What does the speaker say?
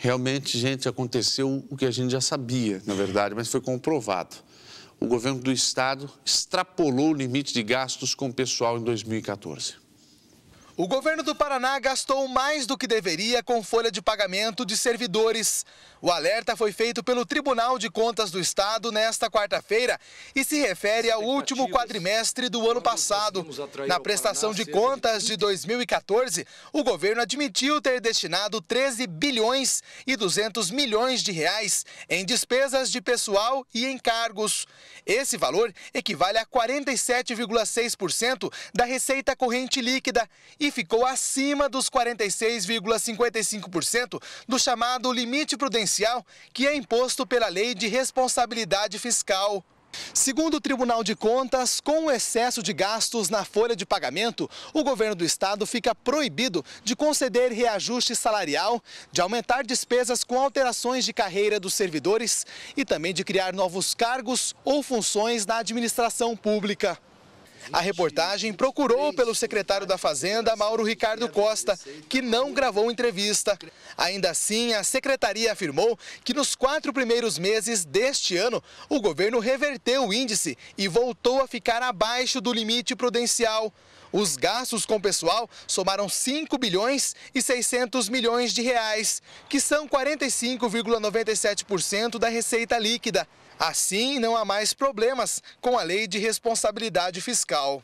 realmente, gente, aconteceu o que a gente já sabia, na verdade, mas foi comprovado. O governo do estado extrapolou o limite de gastos com o pessoal em 2014. O governo do Paraná gastou mais do que deveria com folha de pagamento de servidores. O alerta foi feito pelo Tribunal de Contas do Estado nesta quarta-feira e se refere ao último quadrimestre do ano passado. Na prestação de contas de 2014, o governo admitiu ter destinado 13 bilhões e 200 milhões de reais em despesas de pessoal e encargos. Esse valor equivale a 47,6% da receita corrente líquida e ficou acima dos 46,55% do chamado limite prudencial, que é imposto pela Lei de Responsabilidade Fiscal. Segundo o Tribunal de Contas, com o excesso de gastos na folha de pagamento, o governo do estado fica proibido de conceder reajuste salarial, de aumentar despesas com alterações de carreira dos servidores e também de criar novos cargos ou funções na administração pública. A reportagem procurou pelo secretário da Fazenda, Mauro Ricardo Costa, que não gravou entrevista. Ainda assim, a secretaria afirmou que nos quatro primeiros meses deste ano, o governo reverteu o índice e voltou a ficar abaixo do limite prudencial. Os gastos com pessoal somaram 5 bilhões e 600 milhões de reais, que são 45,97% da receita líquida. Assim, não há mais problemas com a lei de responsabilidade fiscal.